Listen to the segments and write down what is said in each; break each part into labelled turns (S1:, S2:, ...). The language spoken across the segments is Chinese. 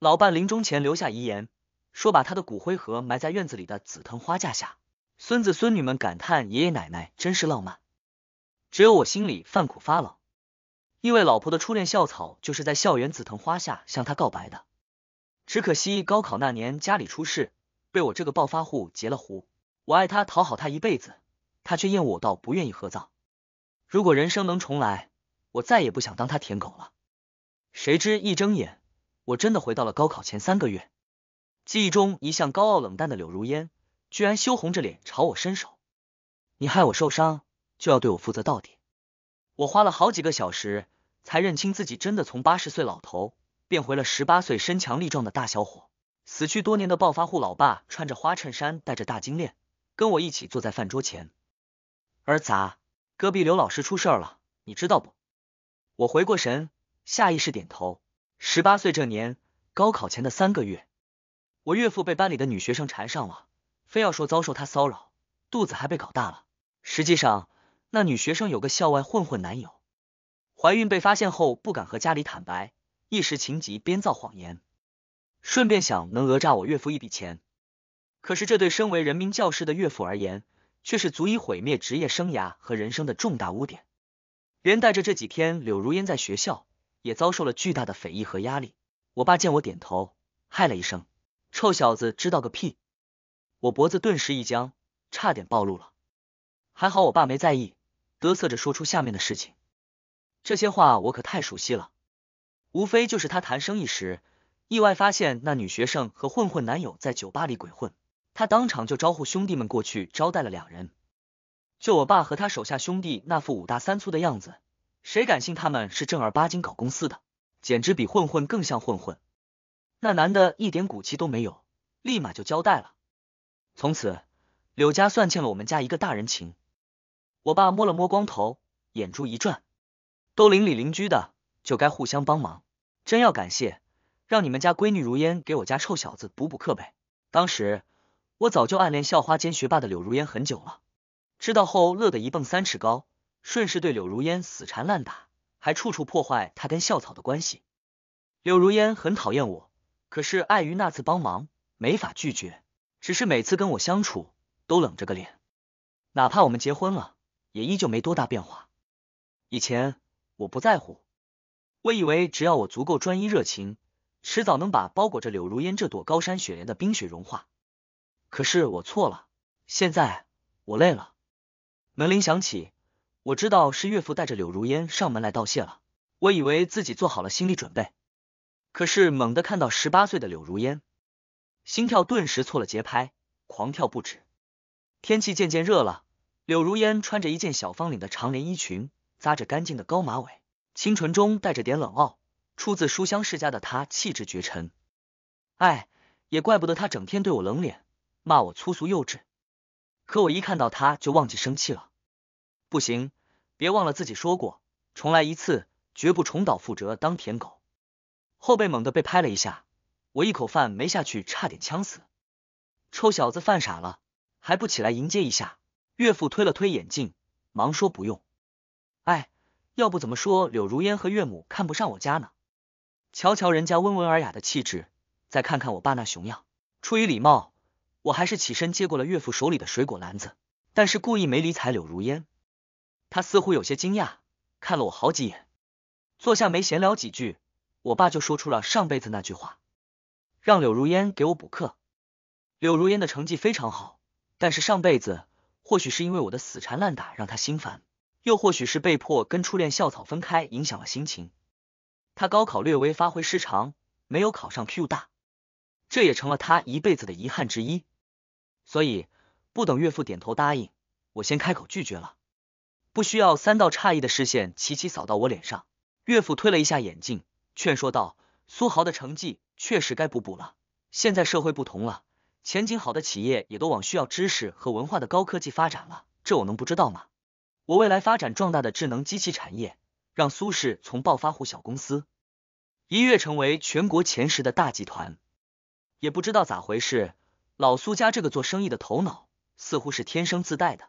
S1: 老伴临终前留下遗言，说把他的骨灰盒埋在院子里的紫藤花架下。孙子孙女们感叹爷爷奶奶真是浪漫，只有我心里犯苦发冷，因为老婆的初恋校草就是在校园紫藤花下向他告白的。只可惜高考那年家里出事，被我这个暴发户截了胡。我爱他讨好他一辈子，他却厌恶我到不愿意合葬。如果人生能重来，我再也不想当他舔狗了。谁知一睁眼。我真的回到了高考前三个月，记忆中一向高傲冷淡的柳如烟，居然羞红着脸朝我伸手。你害我受伤，就要对我负责到底。我花了好几个小时，才认清自己真的从八十岁老头变回了十八岁身强力壮的大小伙。死去多年的暴发户老爸，穿着花衬衫，戴着大金链，跟我一起坐在饭桌前。儿子，隔壁刘老师出事了，你知道不？我回过神，下意识点头。十八岁这年，高考前的三个月，我岳父被班里的女学生缠上了，非要说遭受她骚扰，肚子还被搞大了。实际上，那女学生有个校外混混男友，怀孕被发现后不敢和家里坦白，一时情急编造谎言，顺便想能讹诈我岳父一笔钱。可是这对身为人民教师的岳父而言，却是足以毁灭职业生涯和人生的重大污点，连带着这几天柳如烟在学校。也遭受了巨大的匪议和压力。我爸见我点头，嗨了一声：“臭小子，知道个屁！”我脖子顿时一僵，差点暴露了。还好我爸没在意，嘚瑟着说出下面的事情。这些话我可太熟悉了，无非就是他谈生意时，意外发现那女学生和混混男友在酒吧里鬼混，他当场就招呼兄弟们过去招待了两人。就我爸和他手下兄弟那副五大三粗的样子。谁敢信他们是正儿八经搞公司的？简直比混混更像混混。那男的一点骨气都没有，立马就交代了。从此，柳家算欠了我们家一个大人情。我爸摸了摸光头，眼珠一转，都邻里邻居的，就该互相帮忙。真要感谢，让你们家闺女如烟给我家臭小子补补课呗。当时我早就暗恋校花兼学霸的柳如烟很久了，知道后乐得一蹦三尺高。顺势对柳如烟死缠烂打，还处处破坏他跟校草的关系。柳如烟很讨厌我，可是碍于那次帮忙，没法拒绝。只是每次跟我相处都冷着个脸，哪怕我们结婚了，也依旧没多大变化。以前我不在乎，我以为只要我足够专一热情，迟早能把包裹着柳如烟这朵高山雪莲的冰雪融化。可是我错了，现在我累了。门铃响起。我知道是岳父带着柳如烟上门来道谢了。我以为自己做好了心理准备，可是猛地看到十八岁的柳如烟，心跳顿时错了节拍，狂跳不止。天气渐渐热了，柳如烟穿着一件小方领的长连衣裙，扎着干净的高马尾，清纯中带着点冷傲。出自书香世家的她，气质绝尘。哎，也怪不得她整天对我冷脸，骂我粗俗幼稚。可我一看到她，就忘记生气了。不行，别忘了自己说过，重来一次，绝不重蹈覆辙当舔狗。后背猛地被拍了一下，我一口饭没下去，差点呛死。臭小子犯傻了，还不起来迎接一下？岳父推了推眼镜，忙说不用。哎，要不怎么说柳如烟和岳母看不上我家呢？瞧瞧人家温文尔雅的气质，再看看我爸那熊样。出于礼貌，我还是起身接过了岳父手里的水果篮子，但是故意没理睬柳如烟。他似乎有些惊讶，看了我好几眼，坐下没闲聊几句，我爸就说出了上辈子那句话，让柳如烟给我补课。柳如烟的成绩非常好，但是上辈子或许是因为我的死缠烂打让他心烦，又或许是被迫跟初恋校草分开影响了心情，他高考略微发挥失常，没有考上 Q 大，这也成了他一辈子的遗憾之一。所以，不等岳父点头答应，我先开口拒绝了。不需要三道诧异的视线齐齐扫到我脸上，岳父推了一下眼镜，劝说道：“苏豪的成绩确实该补补了。现在社会不同了，前景好的企业也都往需要知识和文化的高科技发展了，这我能不知道吗？我未来发展壮大的智能机器产业，让苏氏从暴发户小公司一跃成为全国前十的大集团。也不知道咋回事，老苏家这个做生意的头脑似乎是天生自带的。”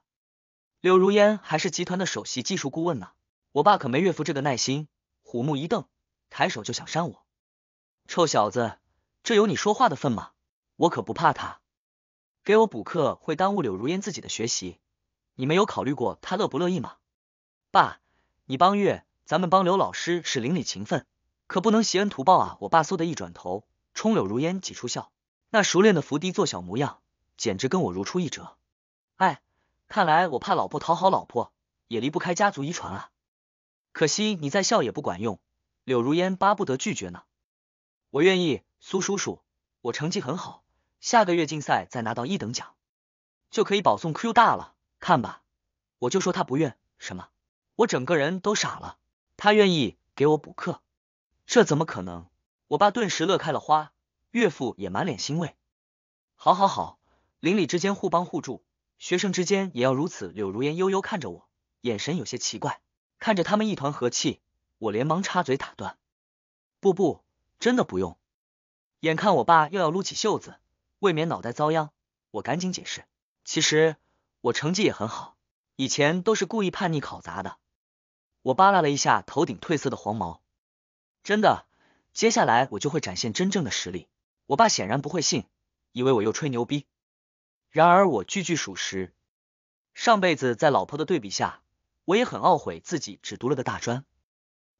S1: 柳如烟还是集团的首席技术顾问呢，我爸可没岳父这个耐心，虎目一瞪，抬手就想扇我。臭小子，这有你说话的份吗？我可不怕他。给我补课会耽误柳如烟自己的学习，你没有考虑过他乐不乐意吗？爸，你帮岳，咱们帮刘老师是邻里情分，可不能衔恩图报啊！我爸嗖的一转头，冲柳如烟挤出笑，那熟练的伏低做小模样，简直跟我如出一辙。哎。看来我怕老婆，讨好老婆也离不开家族遗传啊。可惜你再笑也不管用，柳如烟巴不得拒绝呢。我愿意，苏叔叔，我成绩很好，下个月竞赛再拿到一等奖，就可以保送 Q 大了。看吧，我就说他不愿。什么？我整个人都傻了。他愿意给我补课，这怎么可能？我爸顿时乐开了花，岳父也满脸欣慰。好，好，好，邻里之间互帮互助。学生之间也要如此。柳如烟悠悠看着我，眼神有些奇怪。看着他们一团和气，我连忙插嘴打断：“不不，真的不用。”眼看我爸又要撸起袖子，未免脑袋遭殃，我赶紧解释：“其实我成绩也很好，以前都是故意叛逆考砸的。”我扒拉了一下头顶褪色的黄毛：“真的，接下来我就会展现真正的实力。”我爸显然不会信，以为我又吹牛逼。然而我句句属实。上辈子在老婆的对比下，我也很懊悔自己只读了个大专。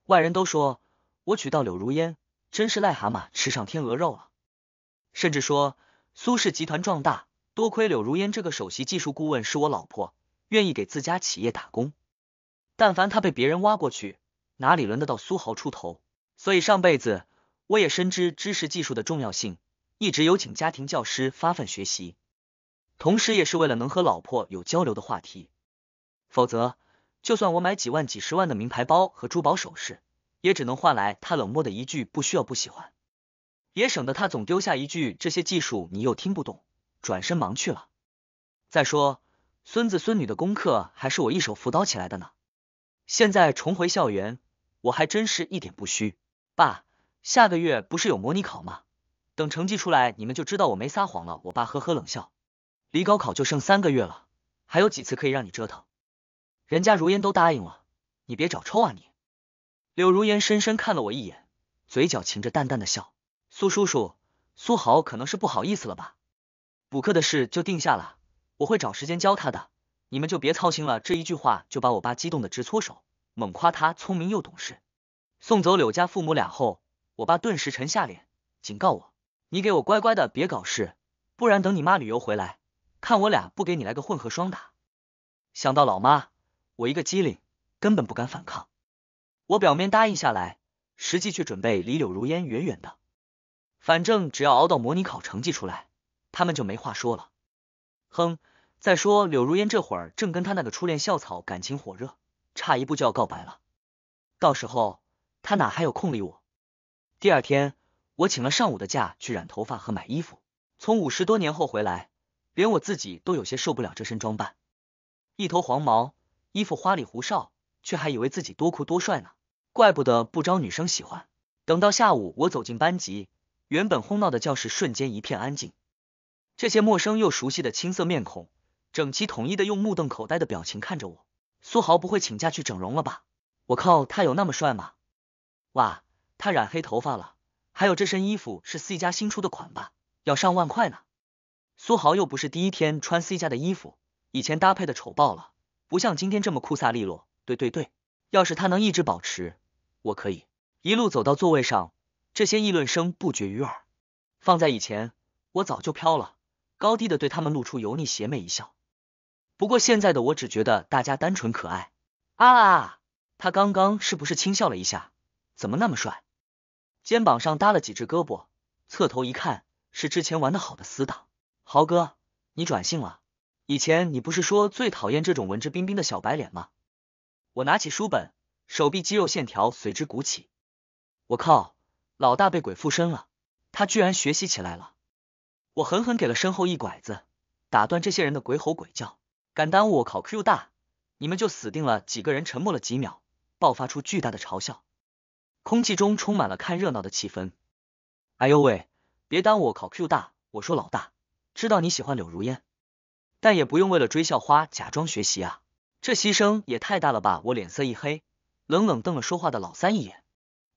S1: 外人都说我娶到柳如烟，真是癞蛤蟆吃上天鹅肉了。甚至说苏氏集团壮大，多亏柳如烟这个首席技术顾问是我老婆，愿意给自家企业打工。但凡他被别人挖过去，哪里轮得到苏豪出头？所以上辈子我也深知知识技术的重要性，一直有请家庭教师发奋学习。同时，也是为了能和老婆有交流的话题，否则，就算我买几万、几十万的名牌包和珠宝首饰，也只能换来他冷漠的一句“不需要，不喜欢”，也省得他总丢下一句“这些技术你又听不懂”，转身忙去了。再说，孙子孙女的功课还是我一手辅导起来的呢。现在重回校园，我还真是一点不虚。爸，下个月不是有模拟考吗？等成绩出来，你们就知道我没撒谎了。我爸呵呵冷笑。离高考就剩三个月了，还有几次可以让你折腾？人家如烟都答应了，你别找抽啊你！柳如烟深深看了我一眼，嘴角噙着淡淡的笑。苏叔叔，苏豪可能是不好意思了吧，补课的事就定下了，我会找时间教他的，你们就别操心了。这一句话就把我爸激动的直搓手，猛夸他聪明又懂事。送走柳家父母俩后，我爸顿时沉下脸，警告我：你给我乖乖的，别搞事，不然等你妈旅游回来。看我俩不给你来个混合双打！想到老妈，我一个机灵，根本不敢反抗。我表面答应下来，实际却准备离柳如烟远远的。反正只要熬到模拟考成绩出来，他们就没话说了。哼！再说柳如烟这会儿正跟她那个初恋校草感情火热，差一步就要告白了。到时候她哪还有空理我？第二天，我请了上午的假去染头发和买衣服。从五十多年后回来。连我自己都有些受不了这身装扮，一头黄毛，衣服花里胡哨，却还以为自己多酷多帅呢，怪不得不招女生喜欢。等到下午，我走进班级，原本哄闹的教室瞬间一片安静，这些陌生又熟悉的青涩面孔，整齐统一的用目瞪口呆的表情看着我。苏豪不会请假去整容了吧？我靠，他有那么帅吗？哇，他染黑头发了，还有这身衣服是 C 家新出的款吧？要上万块呢。苏豪又不是第一天穿 C 家的衣服，以前搭配的丑爆了，不像今天这么酷飒利落。对对对，要是他能一直保持，我可以一路走到座位上。这些议论声不绝于耳，放在以前我早就飘了。高低的对他们露出油腻邪魅一笑。不过现在的我只觉得大家单纯可爱。啊，他刚刚是不是轻笑了一下？怎么那么帅？肩膀上搭了几只胳膊，侧头一看，是之前玩的好的死党。豪哥，你转性了？以前你不是说最讨厌这种文质彬彬的小白脸吗？我拿起书本，手臂肌肉线条随之鼓起。我靠，老大被鬼附身了，他居然学习起来了！我狠狠给了身后一拐子，打断这些人的鬼吼鬼叫。敢耽误我考 Q 大，你们就死定了！几个人沉默了几秒，爆发出巨大的嘲笑，空气中充满了看热闹的气氛。哎呦喂，别耽误我考 Q 大！我说老大。知道你喜欢柳如烟，但也不用为了追校花假装学习啊，这牺牲也太大了吧！我脸色一黑，冷冷瞪了说话的老三一眼。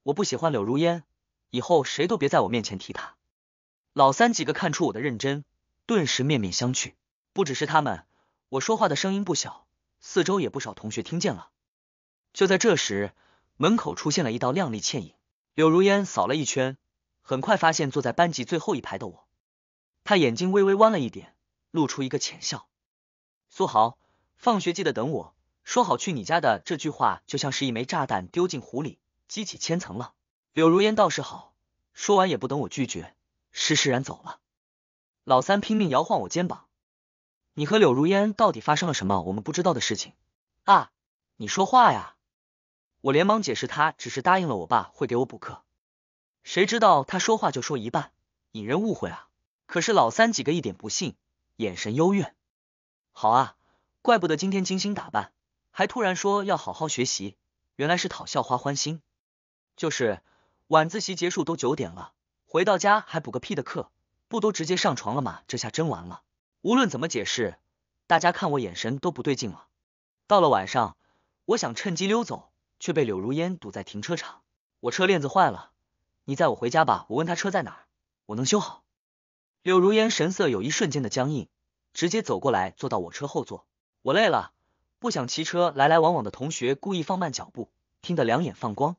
S1: 我不喜欢柳如烟，以后谁都别在我面前提她。老三几个看出我的认真，顿时面面相觑。不只是他们，我说话的声音不小，四周也不少同学听见了。就在这时，门口出现了一道亮丽倩影，柳如烟扫了一圈，很快发现坐在班级最后一排的我。他眼睛微微弯了一点，露出一个浅笑。苏豪，放学记得等我，说好去你家的这句话，就像是一枚炸弹丢进湖里，激起千层浪。柳如烟倒是好，说完也不等我拒绝，施施然走了。老三拼命摇晃我肩膀，你和柳如烟到底发生了什么？我们不知道的事情啊！你说话呀！我连忙解释，他只是答应了我爸会给我补课。谁知道他说话就说一半，引人误会啊！可是老三几个一点不信，眼神幽怨。好啊，怪不得今天精心打扮，还突然说要好好学习，原来是讨校花欢心。就是晚自习结束都九点了，回到家还补个屁的课，不都直接上床了吗？这下真完了。无论怎么解释，大家看我眼神都不对劲了。到了晚上，我想趁机溜走，却被柳如烟堵在停车场。我车链子坏了，你载我回家吧。我问他车在哪，我能修好。柳如烟神色有一瞬间的僵硬，直接走过来坐到我车后座。我累了，不想骑车。来来往往的同学故意放慢脚步，听得两眼放光。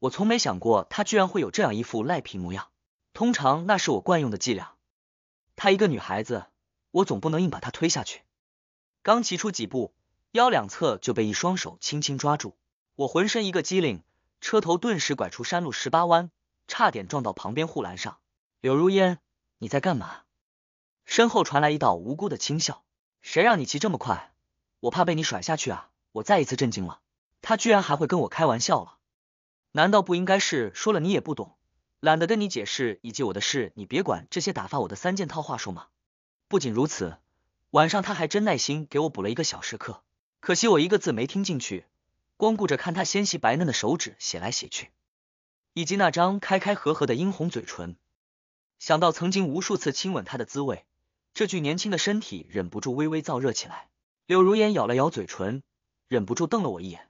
S1: 我从没想过她居然会有这样一副赖皮模样。通常那是我惯用的伎俩。她一个女孩子，我总不能硬把她推下去。刚骑出几步，腰两侧就被一双手轻轻抓住，我浑身一个机灵，车头顿时拐出山路十八弯，差点撞到旁边护栏上。柳如烟。你在干嘛？身后传来一道无辜的轻笑，谁让你骑这么快？我怕被你甩下去啊！我再一次震惊了，他居然还会跟我开玩笑了？难道不应该是说了你也不懂，懒得跟你解释，以及我的事你别管这些打发我的三件套话术吗？不仅如此，晚上他还真耐心给我补了一个小时课，可惜我一个字没听进去，光顾着看他纤细白嫩的手指写来写去，以及那张开开合合的殷红嘴唇。想到曾经无数次亲吻他的滋味，这具年轻的身体忍不住微微燥热起来。柳如烟咬了咬嘴唇，忍不住瞪了我一眼。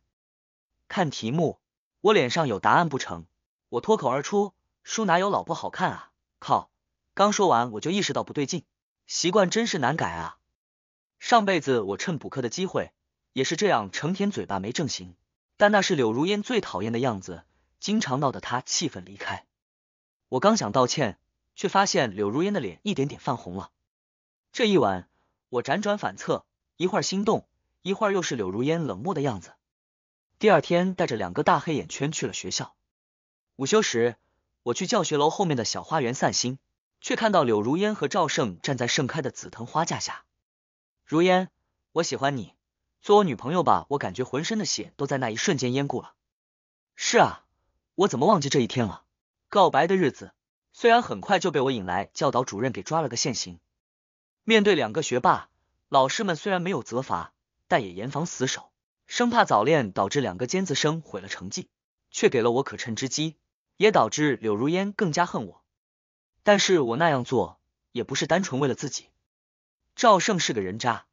S1: 看题目，我脸上有答案不成？我脱口而出：“书哪有老婆好看啊！”靠！刚说完我就意识到不对劲，习惯真是难改啊。上辈子我趁补课的机会也是这样成天嘴巴没正形，但那是柳如烟最讨厌的样子，经常闹得她气愤离开。我刚想道歉。却发现柳如烟的脸一点点泛红了。这一晚，我辗转反侧，一会儿心动，一会儿又是柳如烟冷漠的样子。第二天，带着两个大黑眼圈去了学校。午休时，我去教学楼后面的小花园散心，却看到柳如烟和赵胜站在盛开的紫藤花架下。如烟，我喜欢你，做我女朋友吧！我感觉浑身的血都在那一瞬间淹固了。是啊，我怎么忘记这一天了？告白的日子。虽然很快就被我引来教导主任给抓了个现行，面对两个学霸，老师们虽然没有责罚，但也严防死守，生怕早恋导致两个尖子生毁了成绩，却给了我可乘之机，也导致柳如烟更加恨我。但是我那样做也不是单纯为了自己，赵胜是个人渣，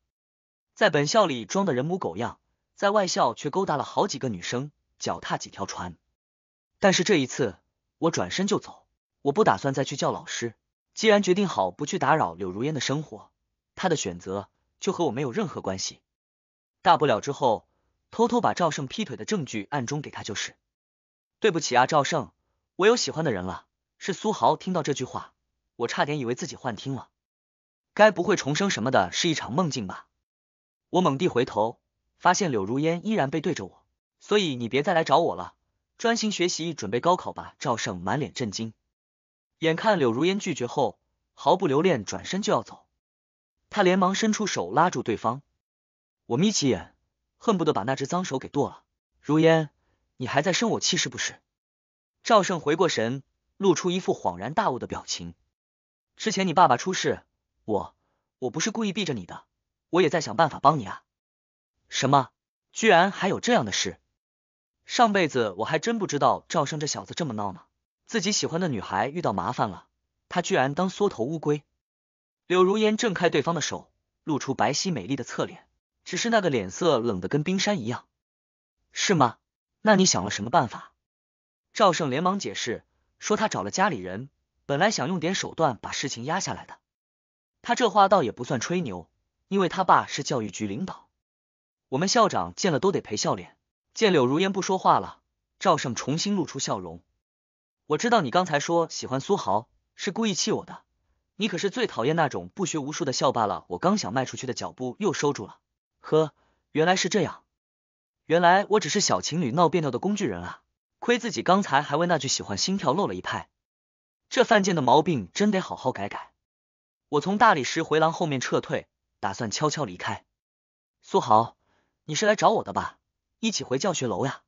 S1: 在本校里装的人模狗样，在外校却勾搭了好几个女生，脚踏几条船。但是这一次，我转身就走。我不打算再去叫老师，既然决定好不去打扰柳如烟的生活，她的选择就和我没有任何关系。大不了之后偷偷把赵胜劈腿的证据暗中给他就是。对不起啊，赵胜，我有喜欢的人了。是苏豪听到这句话，我差点以为自己幻听了，该不会重生什么的是一场梦境吧？我猛地回头，发现柳如烟依然背对着我。所以你别再来找我了，专心学习，准备高考吧。赵胜满脸震惊。眼看柳如烟拒绝后，毫不留恋转身就要走，他连忙伸出手拉住对方。我眯起眼，恨不得把那只脏手给剁了。如烟，你还在生我气是不是？赵胜回过神，露出一副恍然大悟的表情。之前你爸爸出事，我我不是故意避着你的，我也在想办法帮你啊。什么？居然还有这样的事？上辈子我还真不知道赵胜这小子这么闹呢。自己喜欢的女孩遇到麻烦了，他居然当缩头乌龟。柳如烟挣开对方的手，露出白皙美丽的侧脸，只是那个脸色冷得跟冰山一样。是吗？那你想了什么办法？赵胜连忙解释，说他找了家里人，本来想用点手段把事情压下来的。他这话倒也不算吹牛，因为他爸是教育局领导，我们校长见了都得陪笑脸。见柳如烟不说话了，赵胜重新露出笑容。我知道你刚才说喜欢苏豪是故意气我的，你可是最讨厌那种不学无术的校霸了。我刚想迈出去的脚步又收住了，呵，原来是这样，原来我只是小情侣闹别扭的工具人啊！亏自己刚才还为那句喜欢心跳漏了一拍，这犯贱的毛病真得好好改改。我从大理石回廊后面撤退，打算悄悄离开。苏豪，你是来找我的吧？一起回教学楼呀！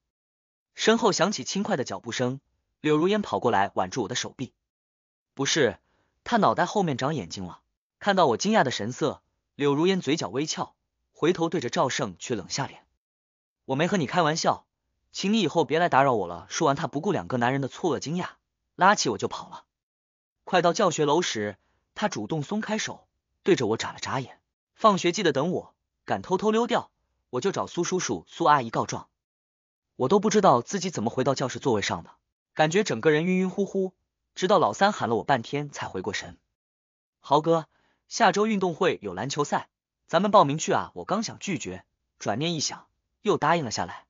S1: 身后响起轻快的脚步声。柳如烟跑过来，挽住我的手臂。不是，他脑袋后面长眼睛了。看到我惊讶的神色，柳如烟嘴角微翘，回头对着赵胜却冷下脸。我没和你开玩笑，请你以后别来打扰我了。说完，他不顾两个男人的错愕惊讶，拉起我就跑了。快到教学楼时，他主动松开手，对着我眨了眨眼。放学记得等我，敢偷偷溜掉，我就找苏叔叔、苏阿姨告状。我都不知道自己怎么回到教室座位上的。感觉整个人晕晕乎乎，直到老三喊了我半天才回过神。豪哥，下周运动会有篮球赛，咱们报名去啊！我刚想拒绝，转念一想，又答应了下来。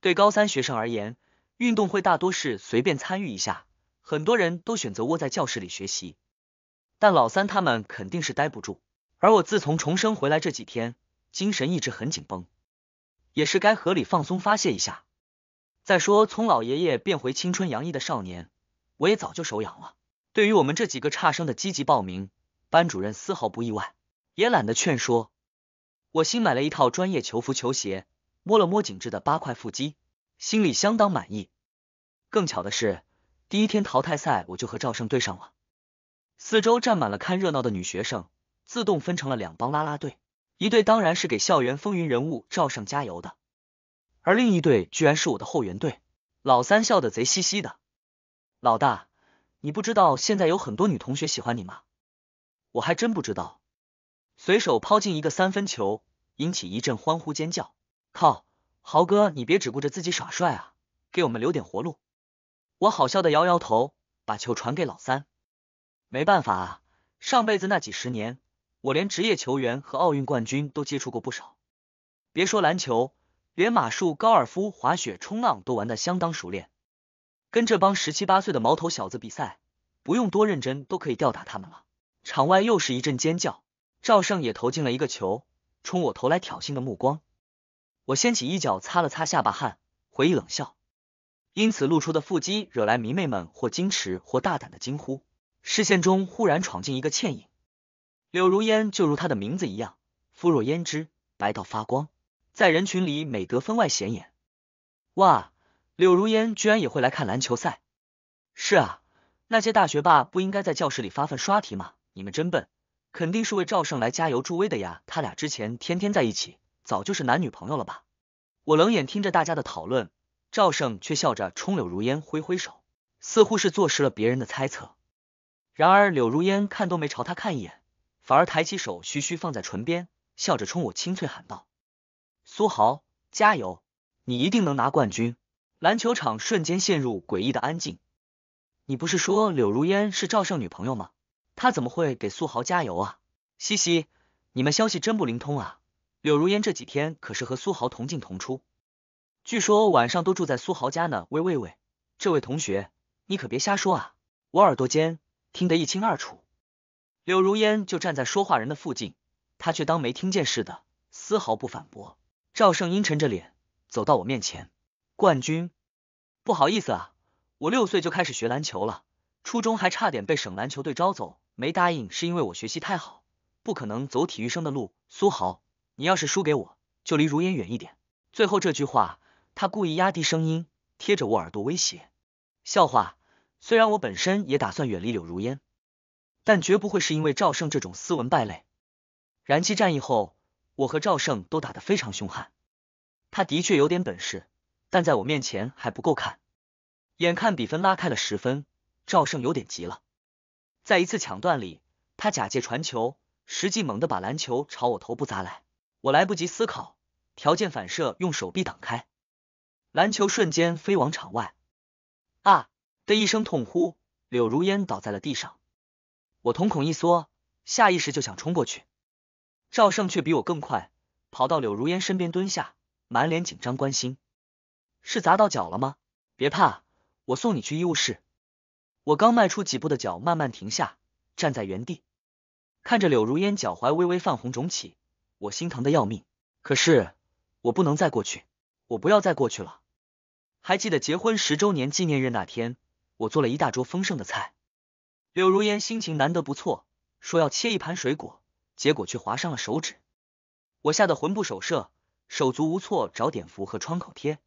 S1: 对高三学生而言，运动会大多是随便参与一下，很多人都选择窝在教室里学习。但老三他们肯定是待不住，而我自从重生回来这几天，精神一直很紧绷，也是该合理放松发泄一下。再说，从老爷爷变回青春洋溢的少年，我也早就手痒了。对于我们这几个差生的积极报名，班主任丝毫不意外，也懒得劝说。我新买了一套专业球服、球鞋，摸了摸紧致的八块腹肌，心里相当满意。更巧的是，第一天淘汰赛我就和赵胜对上了。四周站满了看热闹的女学生，自动分成了两帮拉拉队，一队当然是给校园风云人物赵胜加油的。而另一队居然是我的后援队，老三笑得贼兮兮的。老大，你不知道现在有很多女同学喜欢你吗？我还真不知道。随手抛进一个三分球，引起一阵欢呼尖叫。靠，豪哥，你别只顾着自己耍帅啊，给我们留点活路。我好笑的摇摇头，把球传给老三。没办法啊，上辈子那几十年，我连职业球员和奥运冠军都接触过不少，别说篮球。连马术、高尔夫、滑雪、冲浪都玩的相当熟练，跟这帮十七八岁的毛头小子比赛，不用多认真都可以吊打他们了。场外又是一阵尖叫，赵胜也投进了一个球，冲我投来挑衅的目光。我掀起衣角擦了擦下巴汗，回忆冷笑，因此露出的腹肌惹来迷妹们或矜持或大胆的惊呼。视线中忽然闯进一个倩影，柳如烟就如她的名字一样，肤若胭脂，白到发光。在人群里，美得分外显眼。哇，柳如烟居然也会来看篮球赛！是啊，那些大学霸不应该在教室里发奋刷题吗？你们真笨，肯定是为赵胜来加油助威的呀。他俩之前天天在一起，早就是男女朋友了吧？我冷眼听着大家的讨论，赵胜却笑着冲柳如烟挥挥手，似乎是坐实了别人的猜测。然而柳如烟看都没朝他看一眼，反而抬起手，徐徐放在唇边，笑着冲我清脆喊道。苏豪，加油！你一定能拿冠军。篮球场瞬间陷入诡异的安静。你不是说柳如烟是赵胜女朋友吗？她怎么会给苏豪加油啊？嘻嘻，你们消息真不灵通啊！柳如烟这几天可是和苏豪同进同出，据说晚上都住在苏豪家呢。喂喂喂，这位同学，你可别瞎说啊！我耳朵尖，听得一清二楚。柳如烟就站在说话人的附近，他却当没听见似的，丝毫不反驳。赵胜阴沉着脸走到我面前，冠军，不好意思啊，我六岁就开始学篮球了，初中还差点被省篮球队招走，没答应是因为我学习太好，不可能走体育生的路。苏豪，你要是输给我，就离如烟远一点。最后这句话，他故意压低声音，贴着我耳朵威胁。笑话，虽然我本身也打算远离柳如烟，但绝不会是因为赵胜这种斯文败类。燃气战役后。我和赵胜都打得非常凶悍，他的确有点本事，但在我面前还不够看。眼看比分拉开了十分，赵胜有点急了，在一次抢断里，他假借传球，实际猛地把篮球朝我头部砸来。我来不及思考，条件反射用手臂挡开，篮球瞬间飞往场外。啊！的一声痛呼，柳如烟倒在了地上，我瞳孔一缩，下意识就想冲过去。赵胜却比我更快，跑到柳如烟身边蹲下，满脸紧张关心：“是砸到脚了吗？别怕，我送你去医务室。”我刚迈出几步的脚慢慢停下，站在原地，看着柳如烟脚踝微微泛红肿起，我心疼的要命。可是我不能再过去，我不要再过去了。还记得结婚十周年纪念日那天，我做了一大桌丰盛的菜，柳如烟心情难得不错，说要切一盘水果。结果却划伤了手指，我吓得魂不守舍，手足无措，找碘伏和创口贴。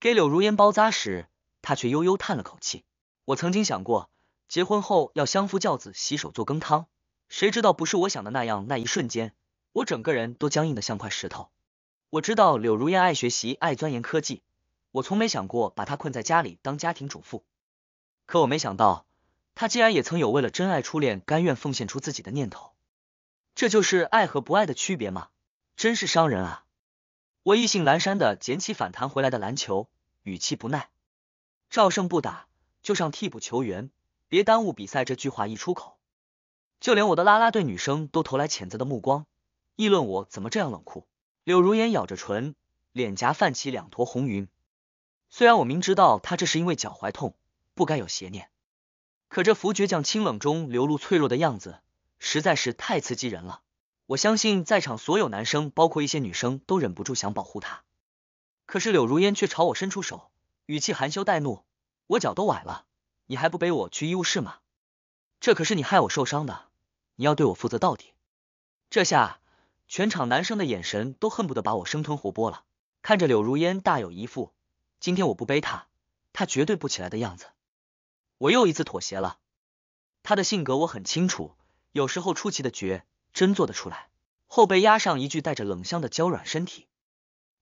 S1: 给柳如烟包扎时，她却悠悠叹了口气。我曾经想过，结婚后要相夫教子，洗手做羹汤，谁知道不是我想的那样。那一瞬间，我整个人都僵硬的像块石头。我知道柳如烟爱学习，爱钻研科技，我从没想过把她困在家里当家庭主妇。可我没想到，她竟然也曾有为了真爱初恋甘愿奉献出自己的念头。这就是爱和不爱的区别吗？真是伤人啊！我意兴阑珊的捡起反弹回来的篮球，语气不耐。赵胜不打就上替补球员，别耽误比赛。这句话一出口，就连我的拉拉队女生都投来谴责的目光，议论我怎么这样冷酷。柳如烟咬着唇，脸颊泛起两坨红云。虽然我明知道他这是因为脚踝痛，不该有邪念，可这副倔强、清冷中流露脆弱的样子。实在是太刺激人了！我相信在场所有男生，包括一些女生，都忍不住想保护她。可是柳如烟却朝我伸出手，语气含羞带怒：“我脚都崴了，你还不背我去医务室吗？这可是你害我受伤的，你要对我负责到底！”这下，全场男生的眼神都恨不得把我生吞活剥了。看着柳如烟大有一副“今天我不背她，她绝对不起来”的样子，我又一次妥协了。他的性格我很清楚。有时候出奇的绝，真做得出来。后背压上一具带着冷香的娇软身体，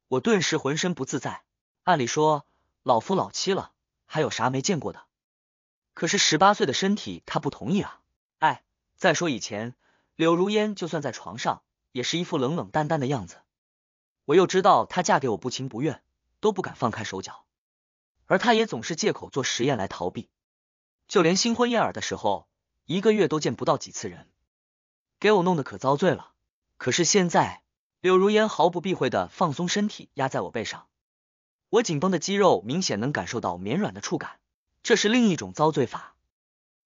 S1: 我顿时浑身不自在。按理说老夫老妻了，还有啥没见过的？可是十八岁的身体，他不同意啊！哎，再说以前，柳如烟就算在床上，也是一副冷冷淡淡的样子。我又知道她嫁给我不情不愿，都不敢放开手脚，而他也总是借口做实验来逃避。就连新婚燕尔的时候。一个月都见不到几次人，给我弄得可遭罪了。可是现在，柳如烟毫不避讳的放松身体压在我背上，我紧绷的肌肉明显能感受到绵软的触感，这是另一种遭罪法。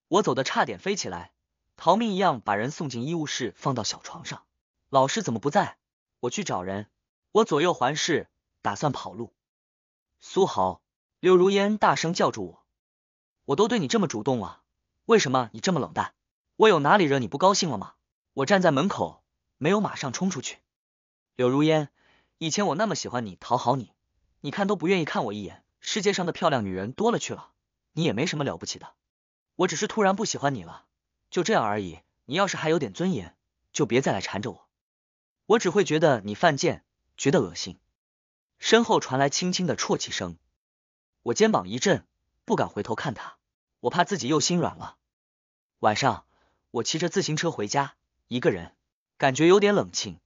S1: 我走的差点飞起来，逃命一样把人送进医务室，放到小床上。老师怎么不在？我去找人。我左右环视，打算跑路。苏豪，柳如烟大声叫住我，我都对你这么主动了。为什么你这么冷淡？我有哪里惹你不高兴了吗？我站在门口，没有马上冲出去。柳如烟，以前我那么喜欢你，讨好你，你看都不愿意看我一眼。世界上的漂亮女人多了去了，你也没什么了不起的。我只是突然不喜欢你了，就这样而已。你要是还有点尊严，就别再来缠着我。我只会觉得你犯贱，觉得恶心。身后传来轻轻的啜泣声，我肩膀一震，不敢回头看他。我怕自己又心软了。晚上，我骑着自行车回家，一个人，感觉有点冷清。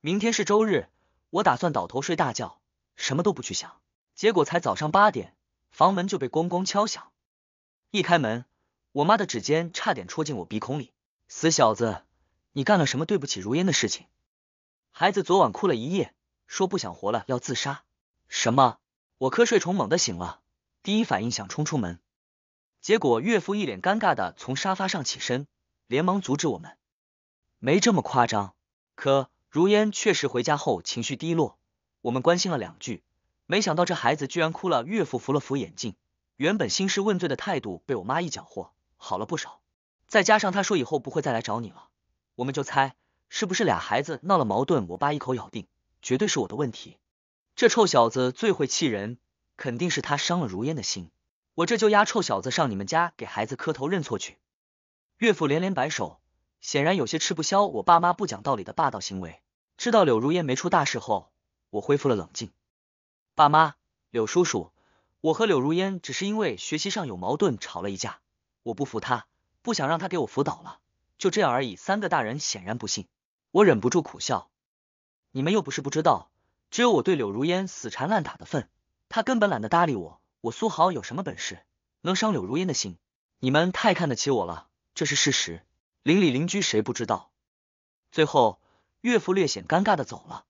S1: 明天是周日，我打算倒头睡大觉，什么都不去想。结果才早上八点，房门就被咣咣敲响。一开门，我妈的指尖差点戳进我鼻孔里。死小子，你干了什么对不起如烟的事情？孩子昨晚哭了一夜，说不想活了，要自杀。什么？我瞌睡虫猛地醒了，第一反应想冲出门。结果岳父一脸尴尬的从沙发上起身，连忙阻止我们，没这么夸张。可如烟确实回家后情绪低落，我们关心了两句，没想到这孩子居然哭了。岳父扶了扶眼镜，原本兴师问罪的态度被我妈一搅和，好了不少。再加上他说以后不会再来找你了，我们就猜是不是俩孩子闹了矛盾。我爸一口咬定，绝对是我的问题。这臭小子最会气人，肯定是他伤了如烟的心。我这就押臭小子上你们家给孩子磕头认错去。岳父连连摆手，显然有些吃不消我爸妈不讲道理的霸道行为。知道柳如烟没出大事后，我恢复了冷静。爸妈，柳叔叔，我和柳如烟只是因为学习上有矛盾吵了一架，我不服他，不想让他给我辅导了，就这样而已。三个大人显然不信，我忍不住苦笑。你们又不是不知道，只有我对柳如烟死缠烂打的份，他根本懒得搭理我。我苏豪有什么本事能伤柳如烟的心？你们太看得起我了，这是事实。邻里邻居谁不知道？最后，岳父略显尴尬的走了，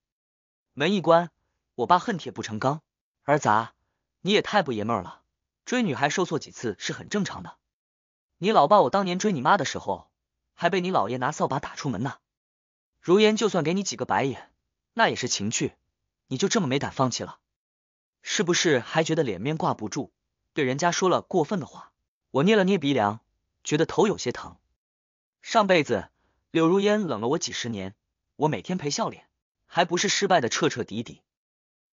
S1: 门一关，我爸恨铁不成钢。儿子，你也太不爷们儿了，追女孩受挫几次是很正常的。你老爸我当年追你妈的时候，还被你姥爷拿扫把打出门呢。如烟就算给你几个白眼，那也是情趣，你就这么没胆放弃了？是不是还觉得脸面挂不住？对人家说了过分的话？我捏了捏鼻梁，觉得头有些疼。上辈子柳如烟冷了我几十年，我每天陪笑脸，还不是失败的彻彻底底？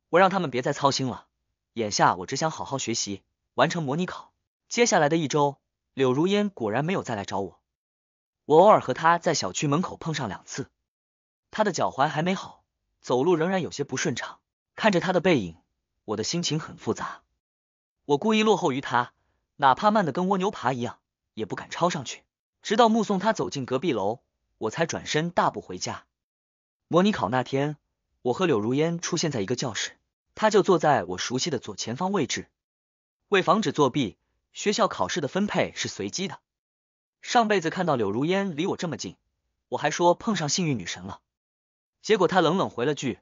S1: 我让他们别再操心了，眼下我只想好好学习，完成模拟考。接下来的一周，柳如烟果然没有再来找我。我偶尔和她在小区门口碰上两次，她的脚踝还没好，走路仍然有些不顺畅。看着她的背影。我的心情很复杂，我故意落后于他，哪怕慢的跟蜗牛爬一样，也不敢超上去。直到目送他走进隔壁楼，我才转身大步回家。模拟考那天，我和柳如烟出现在一个教室，他就坐在我熟悉的左前方位置。为防止作弊，学校考试的分配是随机的。上辈子看到柳如烟离我这么近，我还说碰上幸运女神了，结果她冷冷回了句。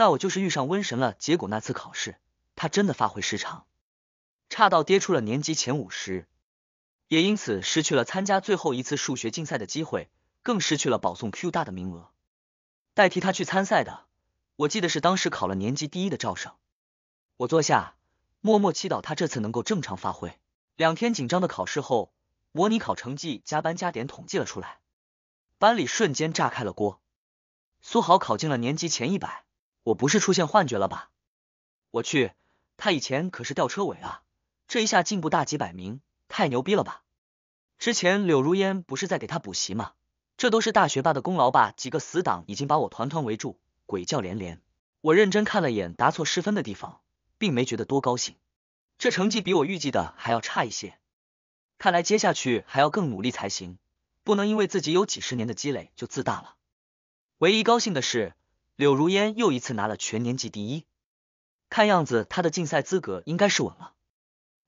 S1: 那我就是遇上瘟神了。结果那次考试，他真的发挥失常，差到跌出了年级前五十，也因此失去了参加最后一次数学竞赛的机会，更失去了保送 Q 大的名额。代替他去参赛的，我记得是当时考了年级第一的赵胜。我坐下，默默祈祷他这次能够正常发挥。两天紧张的考试后，模拟考成绩加班加点统计了出来，班里瞬间炸开了锅。苏豪考进了年级前一百。我不是出现幻觉了吧？我去，他以前可是吊车尾啊，这一下进步大几百名，太牛逼了吧！之前柳如烟不是在给他补习吗？这都是大学霸的功劳吧？几个死党已经把我团团围住，鬼叫连连。我认真看了眼答错失分的地方，并没觉得多高兴。这成绩比我预计的还要差一些，看来接下去还要更努力才行，不能因为自己有几十年的积累就自大了。唯一高兴的是。柳如烟又一次拿了全年级第一，看样子她的竞赛资格应该是稳了。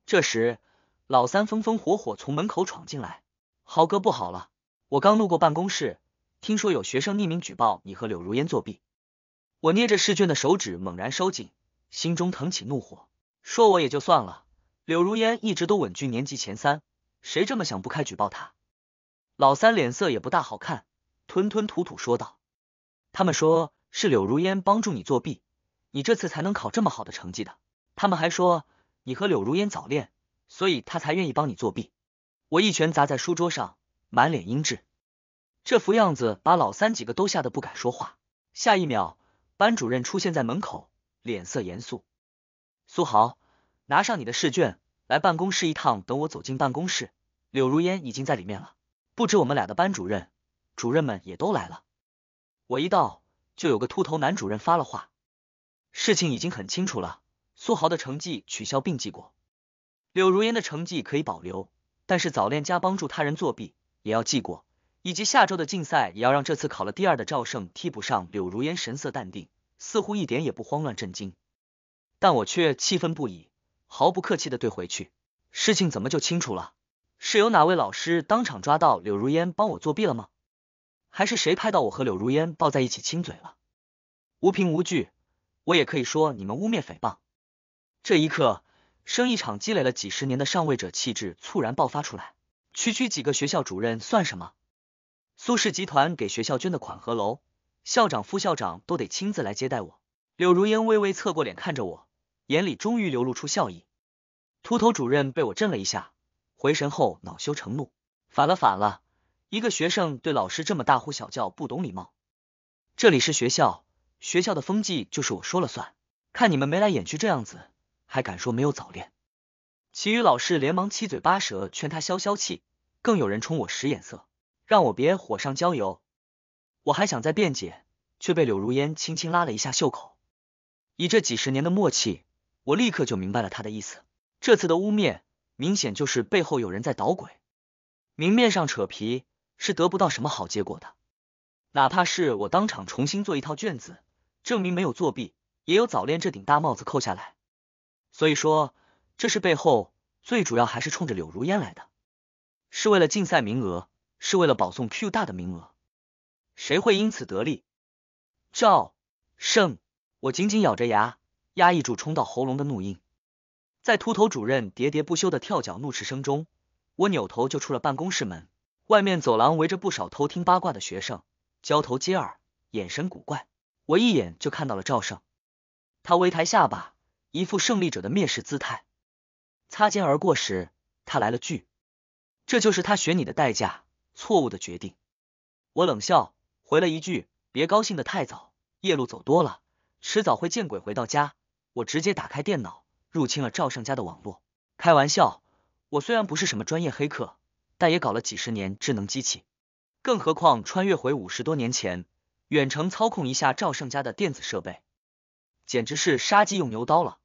S1: 这时，老三风风火火从门口闯进来：“豪哥，不好了！我刚路过办公室，听说有学生匿名举报你和柳如烟作弊。”我捏着试卷的手指猛然收紧，心中腾起怒火，说：“我也就算了，柳如烟一直都稳居年级前三，谁这么想不开举报他？”老三脸色也不大好看，吞吞吐吐说道：“他们说……”是柳如烟帮助你作弊，你这次才能考这么好的成绩的。他们还说你和柳如烟早恋，所以他才愿意帮你作弊。我一拳砸在书桌上，满脸阴鸷，这副样子把老三几个都吓得不敢说话。下一秒，班主任出现在门口，脸色严肃。苏豪，拿上你的试卷来办公室一趟。等我走进办公室，柳如烟已经在里面了。不止我们俩的班主任，主任们也都来了。我一到。就有个秃头男主任发了话，事情已经很清楚了，苏豪的成绩取消并记过，柳如烟的成绩可以保留，但是早恋加帮助他人作弊也要记过，以及下周的竞赛也要让这次考了第二的赵胜替补上。柳如烟神色淡定，似乎一点也不慌乱震惊，但我却气愤不已，毫不客气的怼回去，事情怎么就清楚了？是有哪位老师当场抓到柳如烟帮我作弊了吗？还是谁拍到我和柳如烟抱在一起亲嘴了？无凭无据，我也可以说你们污蔑诽谤。这一刻，生意场积累了几十年的上位者气质猝然爆发出来。区区几个学校主任算什么？苏氏集团给学校捐的款和楼，校长、副校长都得亲自来接待我。柳如烟微微侧过脸看着我，眼里终于流露出笑意。秃头主任被我震了一下，回神后恼羞成怒，反了反了。一个学生对老师这么大呼小叫，不懂礼貌。这里是学校，学校的风气就是我说了算。看你们眉来眼去这样子，还敢说没有早恋？其余老师连忙七嘴八舌劝他消消气，更有人冲我使眼色，让我别火上浇油。我还想再辩解，却被柳如烟轻轻拉了一下袖口。以这几十年的默契，我立刻就明白了他的意思。这次的污蔑，明显就是背后有人在捣鬼，明面上扯皮。是得不到什么好结果的，哪怕是我当场重新做一套卷子，证明没有作弊，也有早恋这顶大帽子扣下来。所以说，这事背后最主要还是冲着柳如烟来的，是为了竞赛名额，是为了保送 Q 大的名额。谁会因此得利？赵胜，我紧紧咬着牙，压抑住冲到喉咙的怒音，在秃头主任喋喋不休的跳脚怒斥声中，我扭头就出了办公室门。外面走廊围着不少偷听八卦的学生，交头接耳，眼神古怪。我一眼就看到了赵胜，他微抬下巴，一副胜利者的蔑视姿态。擦肩而过时，他来了句：“这就是他选你的代价，错误的决定。”我冷笑，回了一句：“别高兴的太早，夜路走多了，迟早会见鬼。”回到家，我直接打开电脑，入侵了赵胜家的网络。开玩笑，我虽然不是什么专业黑客。但也搞了几十年智能机器，更何况穿越回五十多年前，远程操控一下赵胜家的电子设备，简直是杀鸡用牛刀了。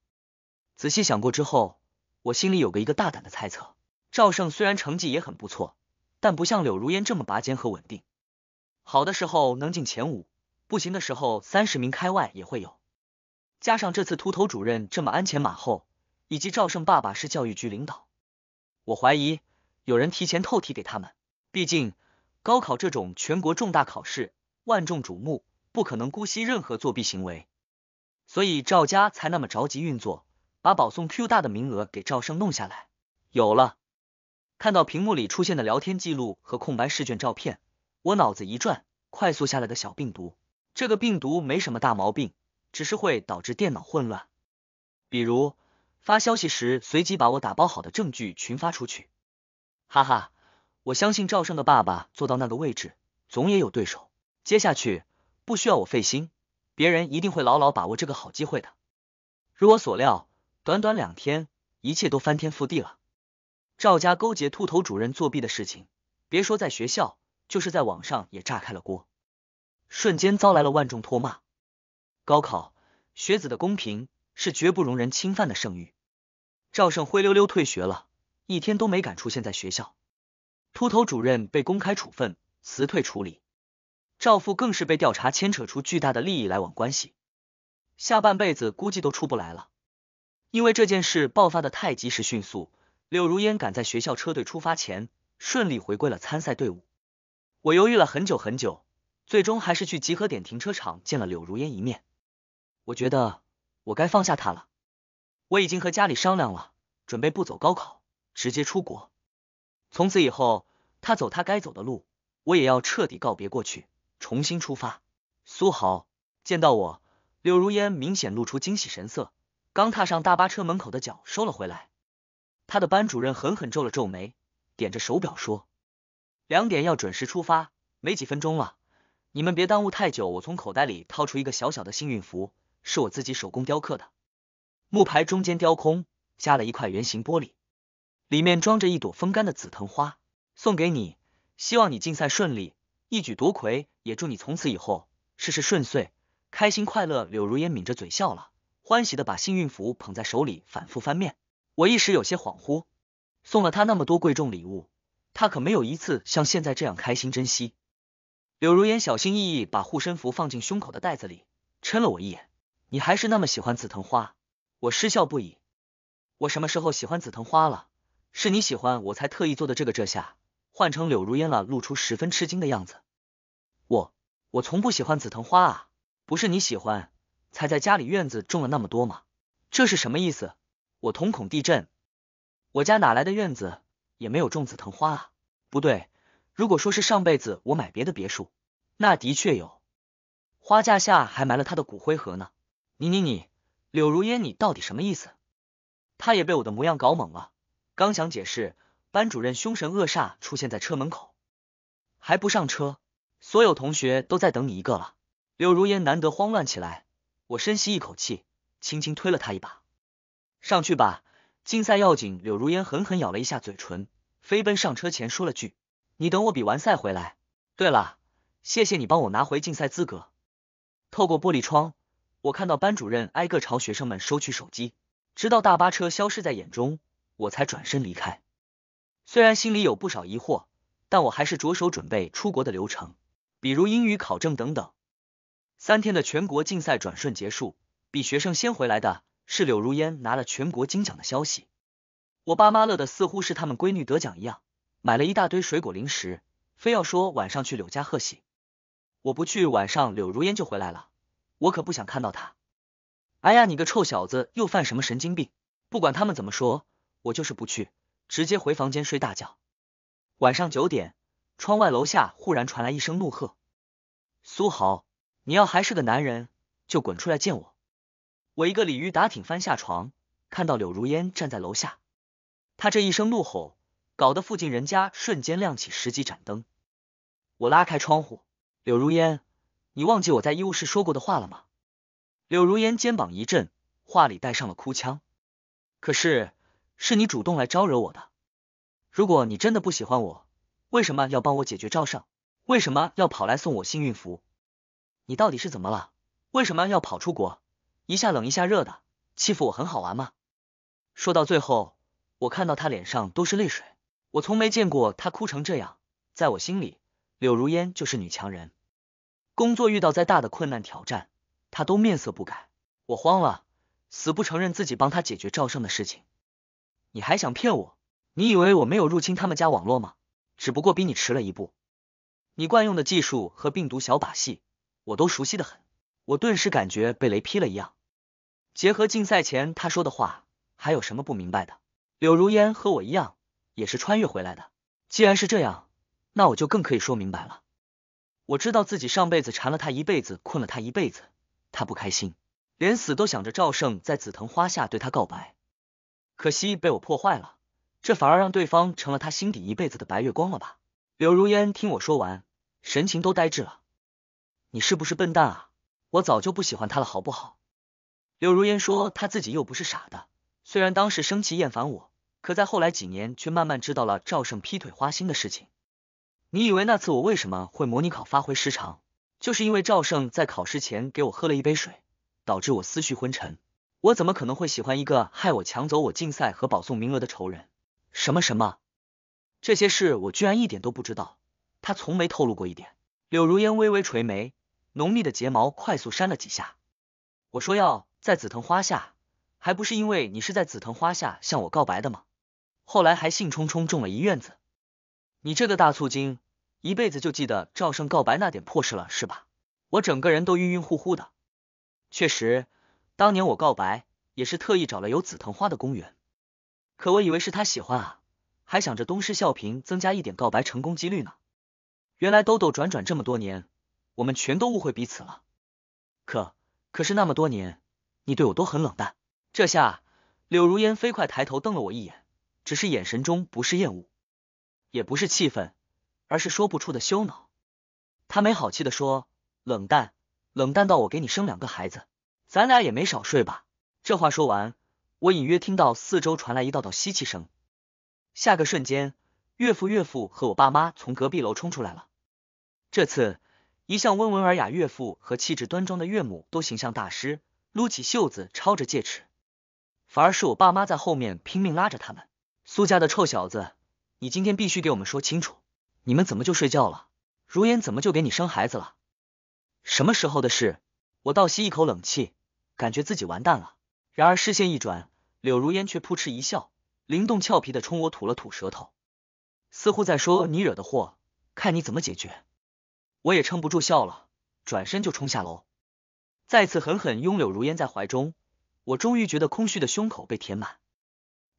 S1: 仔细想过之后，我心里有个一个大胆的猜测：赵胜虽然成绩也很不错，但不像柳如烟这么拔尖和稳定，好的时候能进前五，不行的时候三十名开外也会有。加上这次秃头主任这么鞍前马后，以及赵胜爸爸是教育局领导，我怀疑。有人提前透题给他们，毕竟高考这种全国重大考试，万众瞩目，不可能姑息任何作弊行为，所以赵家才那么着急运作，把保送 Q 大的名额给赵胜弄下来。有了，看到屏幕里出现的聊天记录和空白试卷照片，我脑子一转，快速下了个小病毒。这个病毒没什么大毛病，只是会导致电脑混乱，比如发消息时，随机把我打包好的证据群发出去。哈哈，我相信赵胜的爸爸做到那个位置，总也有对手。接下去不需要我费心，别人一定会牢牢把握这个好机会的。如我所料，短短两天，一切都翻天覆地了。赵家勾结秃头主任作弊的事情，别说在学校，就是在网上也炸开了锅，瞬间遭来了万众唾骂。高考学子的公平是绝不容人侵犯的圣誉。赵胜灰溜溜退学了。一天都没敢出现在学校，秃头主任被公开处分、辞退处理，赵父更是被调查牵扯出巨大的利益来往关系，下半辈子估计都出不来了。因为这件事爆发的太及时、迅速，柳如烟赶在学校车队出发前顺利回归了参赛队伍。我犹豫了很久很久，最终还是去集合点停车场见了柳如烟一面。我觉得我该放下他了，我已经和家里商量了，准备不走高考。直接出国，从此以后，他走他该走的路，我也要彻底告别过去，重新出发。苏豪见到我，柳如烟明显露出惊喜神色，刚踏上大巴车门口的脚收了回来。他的班主任狠狠皱了皱眉，点着手表说：“两点要准时出发，没几分钟了，你们别耽误太久。”我从口袋里掏出一个小小的幸运符，是我自己手工雕刻的木牌，中间雕空，加了一块圆形玻璃。里面装着一朵风干的紫藤花，送给你，希望你竞赛顺利，一举夺魁。也祝你从此以后事事顺遂，开心快乐。柳如烟抿着嘴笑了，欢喜的把幸运符捧在手里，反复翻面。我一时有些恍惚，送了他那么多贵重礼物，他可没有一次像现在这样开心珍惜。柳如烟小心翼翼把护身符放进胸口的袋子里，嗔了我一眼：“你还是那么喜欢紫藤花。”我失笑不已，我什么时候喜欢紫藤花了？是你喜欢我才特意做的这个，这下换成柳如烟了，露出十分吃惊的样子。我我从不喜欢紫藤花啊，不是你喜欢才在家里院子种了那么多吗？这是什么意思？我瞳孔地震，我家哪来的院子，也没有种紫藤花啊。不对，如果说是上辈子我买别的别墅，那的确有花架下还埋了他的骨灰盒呢。你你你，柳如烟，你到底什么意思？他也被我的模样搞懵了。刚想解释，班主任凶神恶煞出现在车门口，还不上车！所有同学都在等你一个了。柳如烟难得慌乱起来，我深吸一口气，轻轻推了他一把：“上去吧，竞赛要紧。”柳如烟狠狠咬了一下嘴唇，飞奔上车前说了句：“你等我比完赛回来。”对了，谢谢你帮我拿回竞赛资格。透过玻璃窗，我看到班主任挨个朝学生们收取手机，直到大巴车消失在眼中。我才转身离开，虽然心里有不少疑惑，但我还是着手准备出国的流程，比如英语考证等等。三天的全国竞赛转瞬结束，比学生先回来的是柳如烟拿了全国金奖的消息。我爸妈乐的似乎是他们闺女得奖一样，买了一大堆水果零食，非要说晚上去柳家贺喜。我不去，晚上柳如烟就回来了，我可不想看到她。哎呀，你个臭小子又犯什么神经病？不管他们怎么说。我就是不去，直接回房间睡大觉。晚上九点，窗外楼下忽然传来一声怒喝：“苏豪，你要还是个男人，就滚出来见我！”我一个鲤鱼打挺翻下床，看到柳如烟站在楼下。他这一声怒吼，搞得附近人家瞬间亮起十几盏灯。我拉开窗户：“柳如烟，你忘记我在医务室说过的话了吗？”柳如烟肩膀一震，话里带上了哭腔。可是。是你主动来招惹我的。如果你真的不喜欢我，为什么要帮我解决赵胜？为什么要跑来送我幸运符？你到底是怎么了？为什么要跑出国？一下冷一下热的，欺负我很好玩吗？说到最后，我看到他脸上都是泪水，我从没见过他哭成这样。在我心里，柳如烟就是女强人，工作遇到再大的困难挑战，她都面色不改。我慌了，死不承认自己帮她解决赵胜的事情。你还想骗我？你以为我没有入侵他们家网络吗？只不过比你迟了一步。你惯用的技术和病毒小把戏，我都熟悉的很。我顿时感觉被雷劈了一样。结合竞赛前他说的话，还有什么不明白的？柳如烟和我一样，也是穿越回来的。既然是这样，那我就更可以说明白了。我知道自己上辈子缠了他一辈子，困了他一辈子，他不开心，连死都想着赵胜在紫藤花下对他告白。可惜被我破坏了，这反而让对方成了他心底一辈子的白月光了吧？柳如烟听我说完，神情都呆滞了。你是不是笨蛋啊？我早就不喜欢他了，好不好？柳如烟说他自己又不是傻的，虽然当时生气厌烦我，可在后来几年却慢慢知道了赵胜劈腿花心的事情。你以为那次我为什么会模拟考发挥失常，就是因为赵胜在考试前给我喝了一杯水，导致我思绪昏沉。我怎么可能会喜欢一个害我抢走我竞赛和保送名额的仇人？什么什么？这些事我居然一点都不知道，他从没透露过一点。柳如烟微微垂眉，浓密的睫毛快速扇了几下。我说要在紫藤花下，还不是因为你是在紫藤花下向我告白的吗？后来还兴冲冲种了一院子。你这个大醋精，一辈子就记得赵胜告白那点破事了是吧？我整个人都晕晕乎乎的，确实。当年我告白也是特意找了有紫藤花的公园，可我以为是他喜欢啊，还想着东施效颦，增加一点告白成功几率呢。原来兜兜转转这么多年，我们全都误会彼此了。可可是那么多年，你对我都很冷淡。这下，柳如烟飞快抬头瞪了我一眼，只是眼神中不是厌恶，也不是气愤，而是说不出的羞恼。他没好气的说：“冷淡，冷淡到我给你生两个孩子。”咱俩也没少睡吧？这话说完，我隐约听到四周传来一道道吸气声。下个瞬间，岳父、岳父和我爸妈从隔壁楼冲出来了。这次，一向温文尔雅岳父和气质端庄的岳母都形象大师，撸起袖子抄着戒尺，反而是我爸妈在后面拼命拉着他们。苏家的臭小子，你今天必须给我们说清楚，你们怎么就睡觉了？如烟怎么就给你生孩子了？什么时候的事？我倒吸一口冷气。感觉自己完蛋了。然而视线一转，柳如烟却扑哧一笑，灵动俏皮的冲我吐了吐舌头，似乎在说：“你惹的祸，看你怎么解决。”我也撑不住笑了，转身就冲下楼，再次狠狠拥柳如烟在怀中。我终于觉得空虚的胸口被填满。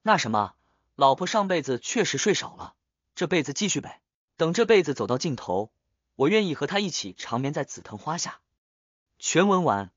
S1: 那什么，老婆上辈子确实睡少了，这辈子继续呗。等这辈子走到尽头，我愿意和她一起长眠在紫藤花下。全文完。